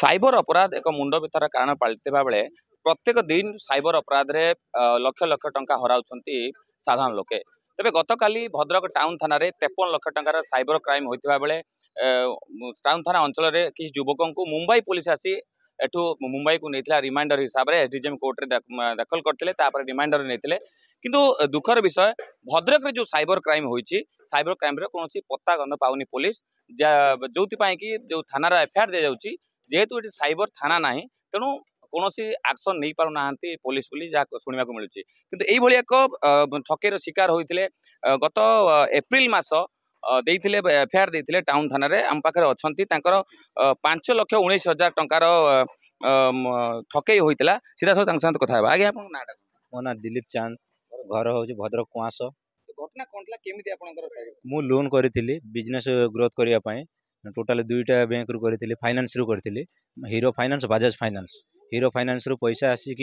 cyber ଅପରାଧ ଏକ ମୁଣ୍ଡ ବିତାର କାରଣ ପାଲଟିଥିବା ବେଳେ ପ୍ରତ୍ୟେକ ଦିନ ସାଇବର ଅପରାଧରେ ଲକ୍ଷ ଲକ୍ଷ ଟଙ୍କା ହରାଉଛନ୍ତି ସାଧାରଣ ଲୋକେ ତେବେ ଗତକାଲି ଭଦ୍ରକ ଟାଉନ୍ ଥାନାରେ ତେପନ ଲକ୍ଷ ଟଙ୍କାର ସାଇବର କ୍ରାଇମ୍ ହୋଇଥିବା ବେଳେ ଟାଉନ୍ ଥାନା ଅଞ୍ଚଳରେ କିଛି ଯୁବକଙ୍କୁ ମୁମ୍ବାଇ ପୋଲିସ ଆସି ଏଠୁ ମୁମ୍ବାଇକୁ ନେଇଥିଲା ରିମାଇଣ୍ଡର ହିସାବରେ ଏସ୍ଡିଜିଏମ୍ କୋର୍ଟରେ ଦାଖଲ କରିଥିଲେ ତାପରେ ରିମାଇଣ୍ଡର ନେଇଥିଲେ কিন্তু ଦୁଃଖର ବିଷୟ ଭଦ୍ରକରେ ଯେଉଁ ସାଇବର କ୍ରାଇମ୍ ହୋଇଛି ସାଇବର କ୍ରାଇମ୍ର କୌଣସି ପତ୍ତା ଗନ୍ଧ ପାଉନି ପୋଲିସ ଯେଉଁଥିପାଇଁ କି ଯେଉଁ ଥାନାର ଏଫଆଇଆର୍ ଦିଆଯାଉଛି ଯେହେତୁ ଏଠି ସାଇବର ଥାନା ନାହିଁ ତେଣୁ କୌଣସି ଆକ୍ସନ୍ ନେଇପାରୁନାହାନ୍ତି ପୋଲିସ ବୋଲି ଯାହା ଶୁଣିବାକୁ ମିଳୁଛି କିନ୍ତୁ ଏଇଭଳି ଏକ ଠକେଇର ଶିକାର ହୋଇଥିଲେ ଗତ ଏପ୍ରିଲ ମାସ ଦେଇଥିଲେ ଏଫଆଇଆର୍ ଦେଇଥିଲେ ଟାଉନ୍ ଥାନାରେ ଆମ ପାଖରେ ଅଛନ୍ତି ତାଙ୍କର ପାଞ୍ଚ ଲକ୍ଷ ଉଣେଇଶ ହଜାର ଟଙ୍କାର ଠକେଇ ହୋଇଥିଲା ସିଧା ସବୁ ତାଙ୍କ ସାଙ୍ଗେ କଥା ହେବା ଆଜ୍ଞା ଆପଣଙ୍କ ନାଁଟା ମୋ ନାଁ ଦିଲ୍ଲୀପ ଚାନ୍ଦ घर हूँ भद्रक कुआस मु लोन बिजनेस ग्रोथ करने टोटाल दुईटा बैंक रू करी फाइनान्स रू करी hero finance Bajaj finance hero finance रू पैसा आसिक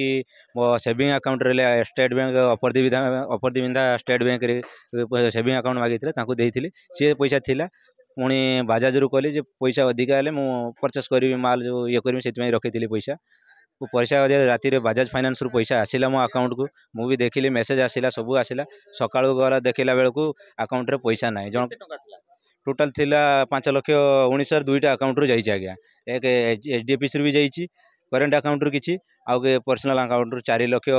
मो सेंग आकाउंट रहा स्टेट बैंक अपरदीविधा अपरदीविधा स्टेट बैंक सेविंग आकाउंट मागि दे सी पैसा थी पुणी बजाज रू कह पैसा अधिका मुझे परचेस करी माल जो ये करें से रखी थी पैसा ମୁଁ ପଇସା ରାତିରେ ବାଜାଜ ଫାଇନାନ୍ସରୁ ପଇସା ଆସିଲା ମୋ ଆକାଉଣ୍ଟକୁ ମୁଁ ବି ଦେଖିଲି ମେସେଜ୍ ଆସିଲା ସବୁ ଆସିଲା ସକାଳୁ ଗଲା ଦେଖିଲା ବେଳକୁ ଆକାଉଣ୍ଟରେ ପଇସା ନାହିଁ ଜଣ ଟୋଟାଲ୍ ଥିଲା ପାଞ୍ଚ ଲକ୍ଷ ଉଣେଇଶ ହଜାର ଦୁଇଟା ଆକାଉଣ୍ଟରୁ ଯାଇଛି ଆଜ୍ଞା ଏକ ଏଚ୍ ଡି ଏଫ୍ ସିରୁ ବି ଯାଇଛି କରେଣ୍ଟ ଆକାଉଣ୍ଟରୁ କିଛି ଆଉ ପର୍ସନାଲ୍ ଆକାଉଣ୍ଟରୁ ଚାରି ଲକ୍ଷ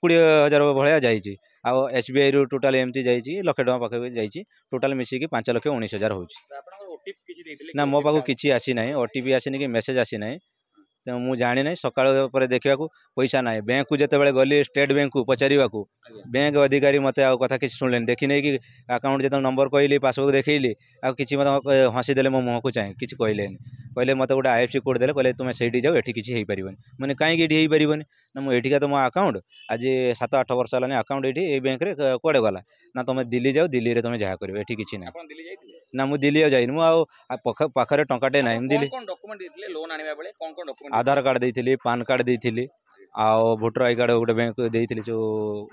କୋଡ଼ିଏ ହଜାର ଭଳିଆ ଯାଇଛି ଆଉ ଏସ୍ ବି ଆଇରୁ ଟୋଟାଲ୍ ଏମିତି ଯାଇଛି ଲକ୍ଷେ ଟଙ୍କା ପାଖାପାଖି ଯାଇଛି ଟୋଟାଲ୍ ମିଶିକି ପାଞ୍ଚ ଲକ୍ଷ ଉଣେଇଶ ହଜାର ହେଉଛି ନା ମୋ ପାଖକୁ କିଛି ଆସିନାହିଁ ଓ ଟି ପି ଆସିନି କି ମେସେଜ୍ ଆସିନାହିଁ ତେଣୁ ମୁଁ ଜାଣି ନାହିଁ ସକାଳ ପରେ ଦେଖିବାକୁ ପଇସା ନାହିଁ ବ୍ୟାଙ୍କକୁ ଯେତେବେଳେ ଗଲି ଷ୍ଟେଟ୍ ବ୍ୟାଙ୍କକୁ ପଚାରିବାକୁ ବ୍ୟାଙ୍କ ଅଧିକାରୀ ମୋତେ ଆଉ କଥା କିଛି ଶୁଣିଲେନି ଦେଖି ନେଇକି ଆକାଉଣ୍ଟ ଯେତେବେଳେ ନମ୍ବର କହିଲି ପାସବୁକ୍ ଦେଖେଇଲି ଆଉ କିଛି ମୋତେ ହସିଦେଲେ ମୋ ମୁହଁକୁ ଚାହିଁ କିଛି କହିଲେନି କହିଲେ ମୋତେ ଗୋଟେ ଆଇ ଏଫ୍ ସି କୋଡ଼୍ ଦେଲେ କହିଲେ ତୁମେ ସେଇଠି ଯାଅ ଏଠି କିଛି ହେଇପାରିବନି ମାନେ କାହିଁକି ଏଠି ହେଇପାରିବନି ନା ମୁଁ ଏଠିକା ତ ମୋ ଆକାଉଣ୍ଟ ଆଜି ସାତ ଆଠ ବର୍ଷ ହେଲାନି ଆକାଉଣ୍ଟ ଏଠି ଏଇ ବ୍ୟାଙ୍କରେ କୁଆଡ଼େ ଗଲା ନା ତୁମେ ଦିଲ୍ଲୀ ଯାଅ ଦିଲ୍ଲୀରେ ତୁମେ ଯାହା କରିବ ଏଠି କିଛି ନାହିଁ ନା ମୁଁ ଦିଲ୍ଲୀ ଆଉ ଯାଇନି ମୁଁ ଆଉ ପାଖରେ ଟଙ୍କାଟେ ନାହିଁ ମୁଁ ଦିଲ୍ଲୀ ଆଧାର କାର୍ଡ଼ ଦେଇଥିଲି ପାନ୍ କାର୍ଡ଼ ଦେଇଥିଲି ଆଉ ଭୋଟର ଆଇ କାର୍ଡ଼ ଗୋଟେ ବ୍ୟାଙ୍କ ଦେଇଥିଲି ଯେଉଁ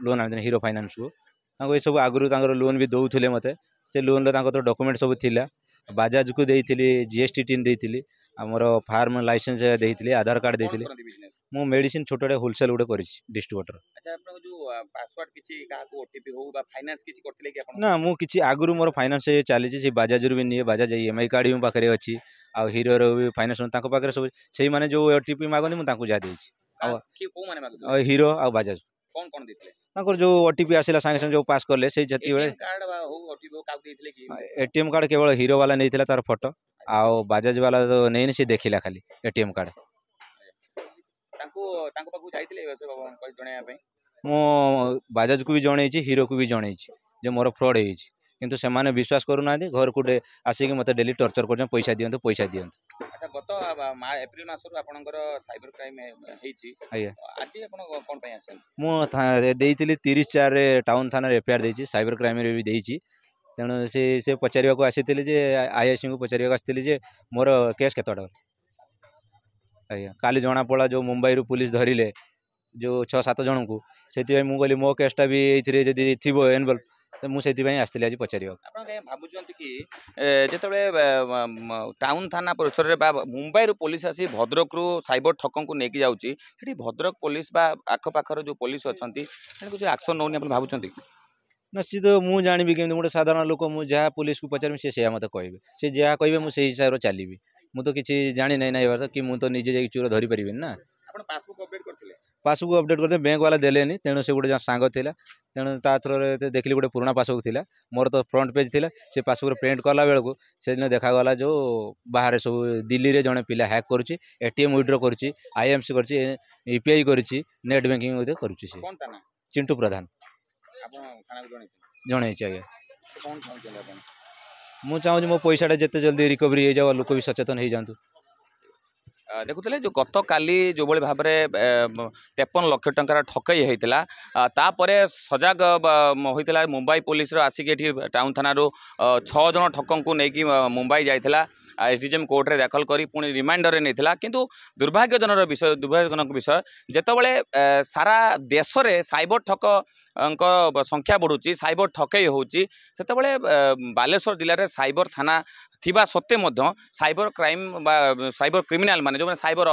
ଲୋନ୍ ଆଣିଥିଲି ହିରୋ ଫାଇନାନ୍ସକୁ ତାଙ୍କୁ ଏସବୁ ଆଗରୁ ତାଙ୍କର ଲୋନ୍ ବି ଦେଉଥିଲେ ମୋତେ ସେ ଲୋନ୍ର ତାଙ୍କର ଡକୁମେଣ୍ଟ ସବୁ ଥିଲା ବାଜାଜକୁ ଦେଇଥିଲି ଜି ଏସ୍ ଟି ଟିମ୍ ଦେଇଥିଲି ଆମର ଫାର୍ମ ଲାଇସେନ୍ସ ଦେଇଥିଲି ଆଧାର କାର୍ଡ଼ ଦେଇଥିଲି ମୁଁ ମେଡିସିନ ଛୋଟଟେ ହୋଲସେଲ ଗୋଟେ କରିଛି ଡିଷ୍ଟ୍ରିବ୍ୟୁଟର ଆଚ୍ଛା ଆପଣଙ୍କ ଯୋଉ ପାସୱାର୍ଡ କିଛି କାହାକୁ ଓଟିପି ହଉ ବା ଫାଇନାନ୍ସ କିଛି କରିଥିଲେ କି ଆପଣ ନା ମୁଁ କିଛି ଆଗରୁ ମୋର ଫାଇନାନ୍ସ ଚାଲିଛି ସେ ବାଜାଜରୁ ବି ନିଏ ବାଜାଜ ଇଏମ୍ଆଇ କାର୍ଡ଼ ବି ମୋ ପାଖରେ ଅଛି ଆଉ ହିରୋର ବି ଫାଇନାନ୍ସ ତାଙ୍କ ପାଖରେ ସବୁ ସେଇମାନେ ଯୋଉ ଓଟିପି ମାଗନ୍ତି ମୁଁ ତାଙ୍କୁ ଯାହା ଦେଇଛି ଆଉ କୋଉମାନେ ମାଗନ୍ତି ହିରୋ ଆଉ ବାଜାଜ কোন কোন দিলে তাঙ্কর যে ওটিপি আসিলা সাংগে সাংগে যে পাস করলে সেই যেতি বেলে কার্ড হো ওটিপি কাউ দিলে কি এটিএম কার্ড কেবল হিরো वाला নেইতিলা তার ফটো আও বাজাজ वाला তো নেইনি সে দেখিলা খালি এটিএম কার্ড ତାଙ୍କୁ ତାଙ୍କ ପାଖକୁ ଯାଇଥିଲେ ଏ ଜଣେଇବା ପାଇଁ ମୁଁ ବାଜାଜକୁ ବି ଜଣେଇଛି ହିରୋକୁ ବି ଜଣେଇଛି ଯେ ମୋର ଫ୍ରଡ୍ ହେଇଛି किंतु अच्छा, से विश्वास करूना घर को आसिक मतलब डेली टर्चर कर पैसा दिखाँ पैसा दिखाँ गत एप्रिल सबर क्राइम मुझे तीस चार टाउन थाना एफआईआर देती सैबर क्राइम भी तेणु सी से पचारक आसी आईआईसी को पचार मोर केस कत आज कल जना पड़ा जो मुंबई रू पुलिस धरले जो छः सात जन को मुझे मो केसटा भी ये थी एनवल्व ମୁଁ ସେଇଥିପାଇଁ ଆସିଥିଲି ଆଜି ପଚାରିବାକୁ ଆପଣ କାହିଁ ଭାବୁଛନ୍ତି କି ଯେତେବେଳେ ଟାଉନ ଥାନା ପରିସରରେ ବା ମୁମ୍ବାଇରୁ ପୋଲିସ ଆସି ଭଦ୍ରକରୁ ସାଇବର ଠକଙ୍କୁ ନେଇକି ଯାଉଛି ସେଠି ଭଦ୍ରକ ପୋଲିସ ବା ଆଖପାଖର ଯେଉଁ ପୋଲିସ ଅଛନ୍ତି ସେଠି କିଛି ଆକ୍ସନ୍ ନେଉନି ଆପଣ ଭାବୁଛନ୍ତି ନିଶ୍ଚିତ ମୁଁ ଜାଣିବି କେମିତି ଗୋଟେ ସାଧାରଣ ଲୋକ ମୁଁ ଯାହା ପୋଲିସକୁ ପଚାରିବି ସେ ସେୟା ମୋତେ କହିବେ ସେ ଯାହା କହିବେ ମୁଁ ସେଇ ହିସାବରେ ଚାଲିବି ମୁଁ ତ କିଛି ଜାଣିନାହିଁ ନା ଏ କି ମୁଁ ତ ନିଜେ ଯାଇକି ଚୋର ଧରିପାରିବିନି ନା ଆପଣ ପାସବୁକ୍ ଅପଡେଟ୍ ପାସ୍ବୁକ୍ ଅପଡ଼େଟ୍ କରିଦେଲେ ବ୍ୟାଙ୍କ୍ ବାଲା ଦେଲେନି ତେଣୁ ସେ ଗୋଟେ ଜଣେ ସାଙ୍ଗ ଥିଲା ତେଣୁ ତା ଥ୍ରୋରେ ଦେଖିଲି ଗୋଟେ ପୁରୁଣା ପାସ୍ବୁକ୍ ଥିଲା ମୋର ତ ଫ୍ରଣ୍ଟ ପେଜ୍ ଥିଲା ସେ ପାସ୍ବୁକ୍ରେ ପ୍ରିଣ୍ଟ କଲା ବେଳକୁ ସେଦିନ ଦେଖାଗଲା ଯେଉଁ ବାହାରେ ସବୁ ଦିଲ୍ଲୀରେ ଜଣେ ପିଲା ହ୍ୟାକ୍ କରୁଛି ଏ ଟି ଏମ୍ ୱିଡ୍ର କରୁଛି ଆଇ ଏମ୍ ସି କରୁଛି ୟୁ ପି ଆଇ କରିଛି ନେଟ୍ ବ୍ୟାଙ୍କିଂ ମଧ୍ୟ କରୁଛି ସେ ଚିଣ୍ଟୁ ପ୍ରଧାନ ଜଣେଇଛି ଆଜ୍ଞା ମୁଁ ଚାହୁଁଛି ମୋ ପଇସାଟା ଯେତେ ଜଲ୍ଦି ରିକଭରି ହେଇଯାଉ ଲୋକ ବି ସଚେତନ ହେଇଯାଆନ୍ତୁ ଦେଖୁଥିଲେ ଯେଉଁ ଗତକାଲି ଯେଉଁଭଳି ଭାବରେ ତେପନ ଲକ୍ଷ ଟଙ୍କାର ଠକେଇ ହୋଇଥିଲା ତାପରେ ସଜାଗ ହୋଇଥିଲା ମୁମ୍ବାଇ ପୋଲିସର ଆସିକି ଏଠି ଟାଉନ୍ ଥାନାରୁ ଛଅ ଜଣ ଠକଙ୍କୁ ନେଇକି ମୁମ୍ବାଇ ଯାଇଥିଲା ଏସ୍ଡିଜେଏମ୍ କୋର୍ଟରେ ଦାଖଲ କରି ପୁଣି ରିମାଇଣ୍ଡରରେ ନେଇଥିଲା କିନ୍ତୁ ଦୁର୍ଭାଗ୍ୟଜନର ବିଷୟ ଦୁର୍ଭାଗ୍ୟଜନକ ବିଷୟ ଯେତେବେଳେ ସାରା ଦେଶରେ ସାଇବର ଠକ ସଂଖ୍ୟା ବଢ଼ୁଛି ସାଇବର ଠକେଇ ହେଉଛି ସେତେବେଳେ ବାଲେଶ୍ୱର ଜିଲ୍ଲାରେ ସାଇବର ଥାନା ଥିବା ସତ୍ତ୍ୱେ ମଧ୍ୟ ସାଇବର କ୍ରାଇମ୍ ବା ସାଇବର କ୍ରିମିନାଲ୍ ମାନେ ଯେଉଁମାନେ ସାଇବର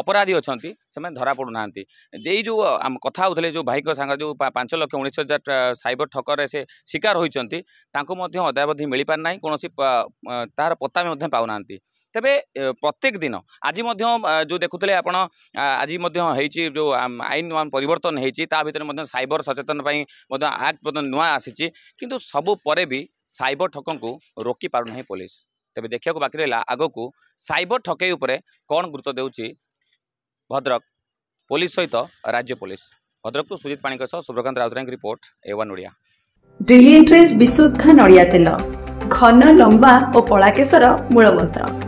ଅପରାଧୀ ଅଛନ୍ତି ସେମାନେ ଧରା ପଡ଼ୁନାହାନ୍ତି ଏଇ ଯେଉଁ ଆମ କଥା ହେଉଥିଲେ ଯେଉଁ ଭାଇଙ୍କ ସାଙ୍ଗରେ ଯେଉଁ ପାଞ୍ଚ ଲକ୍ଷ ଉଣେଇଶ ହଜାର ସାଇବର ଠକରେ ସେ ଶିକାର ହୋଇଛନ୍ତି ତାଙ୍କୁ ମଧ୍ୟ ଅଦାବଧି ମିଳିପାରି ନାହିଁ କୌଣସି ତାହାର ପତ୍ତା ମଧ୍ୟ ପାଉନାହାନ୍ତି ତେବେ ପ୍ରତ୍ୟେକ ଦିନ ଆଜି ମଧ୍ୟ ଯେଉଁ ଦେଖୁଥିଲେ ଆପଣ ଆଜି ମଧ୍ୟ ହେଇଛି ଯେଉଁ ଆଇନ ପରିବର୍ତ୍ତନ ହେଇଛି ତା ଭିତରେ ମଧ୍ୟ ସାଇବର ସଚେତନ ପାଇଁ ମଧ୍ୟ ଆକ୍ଟ ମଧ୍ୟ ନୂଆ ଆସିଛି କିନ୍ତୁ ସବୁ ପରେ ବି ସାଇବର ଠକଙ୍କୁ ରୋକି ପାରୁନାହିଁ ପୋଲିସ ତେବେ ଦେଖିବାକୁ ବାକି ରହିଲା ଆଗକୁ ସାଇବର ଠକେଇ ଉପରେ କ'ଣ ଗୁରୁତ୍ୱ ଦେଉଛି ଭଦ୍ରକ ପୋଲିସ ସହିତ ରାଜ୍ୟ ପୋଲିସ ଭଦ୍ରକରୁ ସୁଜିତ ପାଣିଙ୍କ ସହ ଶୁଭ୍ରକାନ୍ତ ରାଉତରାୟଙ୍କ ରିପୋର୍ଟ ଏ ଓ୍ୱାନ୍ ଓଡ଼ିଆ ବ୍ରିଲିଏଣ୍ଟ୍ରେଜ୍ ବିଶୁଦ୍ଧ ନଡ଼ିଆ ତେଲ ଘନ ଲମ୍ବା ଓ ପଳାକେଶର ମୂଳମନ୍ତ୍ର